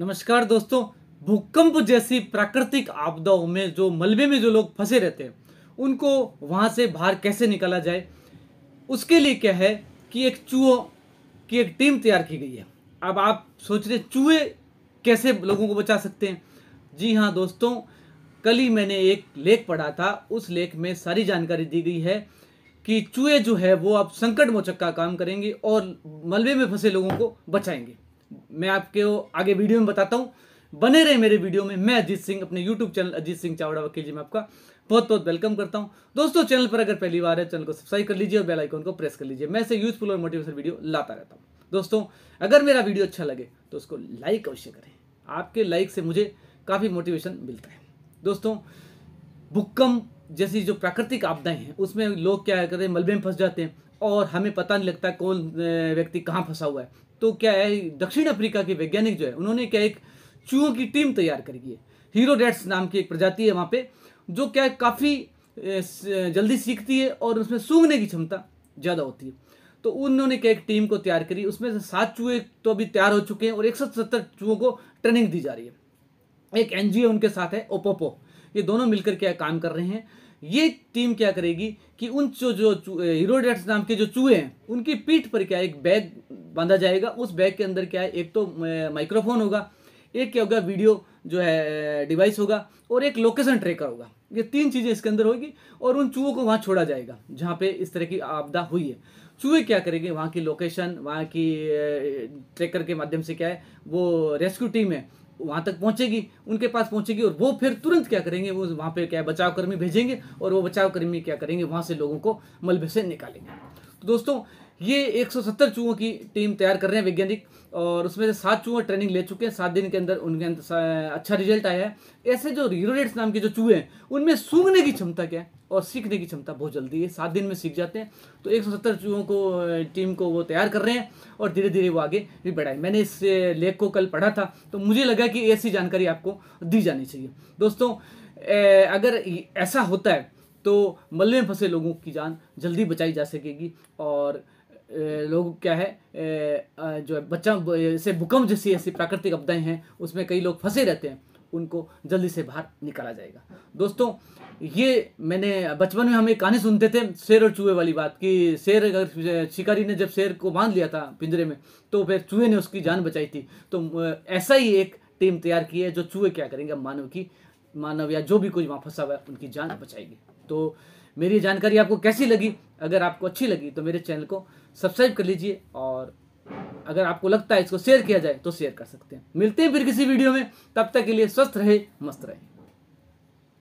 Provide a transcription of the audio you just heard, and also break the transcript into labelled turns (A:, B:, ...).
A: नमस्कार दोस्तों भूकंप जैसी प्राकृतिक आपदाओं में जो मलबे में जो लोग फंसे रहते हैं उनको वहाँ से बाहर कैसे निकाला जाए उसके लिए क्या है कि एक चूहों की एक टीम तैयार की गई है अब आप सोच रहे चूहे कैसे लोगों को बचा सकते हैं जी हाँ दोस्तों कल ही मैंने एक लेख पढ़ा था उस लेख में सारी जानकारी दी गई है कि चूहे जो है वो अब संकट मोचक का काम करेंगे और मलबे में फंसे लोगों को बचाएंगे मैं आपके आगे वीडियो में बताता हूँ बने रहे मेरे वीडियो में मैं अजीत सिंह अपने यूट्यूब चैनल अजीत सिंह चावड़ा वकील जी में आपका बहुत बहुत वेलकम करता हूँ दोस्तों चैनल पर अगर पहली बार है चैनल को सब्सक्राइब कर लीजिए और बेल आइकन को प्रेस कर लीजिए मैं से यूजफुल और मोटिवेशन वीडियो लाता रहता हूँ दोस्तों अगर मेरा वीडियो अच्छा लगे तो उसको लाइक अवश्य करें आपके लाइक से मुझे काफ़ी मोटिवेशन मिलता है दोस्तों भूकंप जैसी जो प्राकृतिक आपदाएं हैं उसमें लोग क्या करते हैं मलबे में फंस जाते हैं और हमें पता नहीं लगता कौन व्यक्ति कहाँ फंसा हुआ है तो क्या है दक्षिण अफ्रीका के वैज्ञानिक जो है उन्होंने क्या एक चूहों की टीम तैयार करी है हीरो डेट्स नाम की एक प्रजाति है वहाँ पे जो क्या है काफ़ी जल्दी सीखती है और उसमें सूंघने की क्षमता ज़्यादा होती है तो उन्होंने क्या एक टीम को तैयार करी उसमें से सात चूहे तो अभी तैयार हो चुके हैं और एक चूहों को ट्रेनिंग दी जा रही है एक एन उनके साथ है ओपोपो ये दोनों मिलकर क्या काम कर रहे हैं ये टीम क्या करेगी कि उन जो जो हीरोडेट्स नाम के जो चूहे हैं उनकी पीठ पर क्या एक बैग बांधा जाएगा उस बैग के अंदर क्या है एक तो माइक्रोफोन होगा एक क्या होगा वीडियो जो है डिवाइस होगा और एक लोकेशन ट्रेकर होगा ये तीन चीज़ें इसके अंदर होगी और उन चूहों को वहाँ छोड़ा जाएगा जहाँ पे इस तरह की आपदा हुई है चूहे क्या करेंगे वहाँ की लोकेशन वहाँ की ट्रेकर के माध्यम से क्या है वो रेस्क्यू टीम है वहाँ तक पहुँचेगी उनके पास पहुँचेगी और वो फिर तुरंत क्या करेंगे वो वहाँ पे क्या बचाव कर्मी भेजेंगे और वो बचाव कर्मी क्या करेंगे वहाँ से लोगों को मलबे से निकालेंगे तो दोस्तों ये 170 चूहों की टीम तैयार कर रहे हैं वैज्ञानिक और उसमें से सात चूहे ट्रेनिंग ले चुके हैं सात दिन के अंदर उनके अंदर अच्छा रिजल्ट आया है ऐसे जो रियोरेट्स नाम के जो चूहे हैं उनमें सूंघने की क्षमता क्या है और सीखने की क्षमता बहुत जल्दी है सात दिन में सीख जाते हैं तो एक सौ सत्तर चूहों को टीम को वो तैयार कर रहे हैं और धीरे धीरे वो आगे भी बढ़ाए मैंने इस लेख को कल पढ़ा था तो मुझे लगा कि ऐसी जानकारी आपको दी जानी चाहिए दोस्तों अगर ऐसा होता है तो मल में फंसे लोगों की जान जल्दी बचाई जा सकेगी और लोग क्या है जो है बच्चा से भूकंप जैसी ऐसी प्राकृतिक आपदाएं हैं उसमें कई लोग फंसे रहते हैं उनको जल्दी से बाहर निकाला जाएगा दोस्तों ये मैंने बचपन में हम एक कहानी सुनते थे शेर और चूहे वाली बात कि शेर अगर शिकारी ने जब शेर को बांध लिया था पिंजरे में तो फिर चूहे ने उसकी जान बचाई थी तो ऐसा ही एक टीम तैयार की है जो चूहे क्या करेंगे मानव की मानव या जो भी कोई वहाँ फंसा हुआ है उनकी जान बचाएगी तो मेरी जानकारी आपको कैसी लगी अगर आपको अच्छी लगी तो मेरे चैनल को सब्सक्राइब कर लीजिए और अगर आपको लगता है इसको शेयर किया जाए तो शेयर कर सकते हैं मिलते हैं फिर किसी वीडियो में तब तक के लिए स्वस्थ रहे मस्त रहे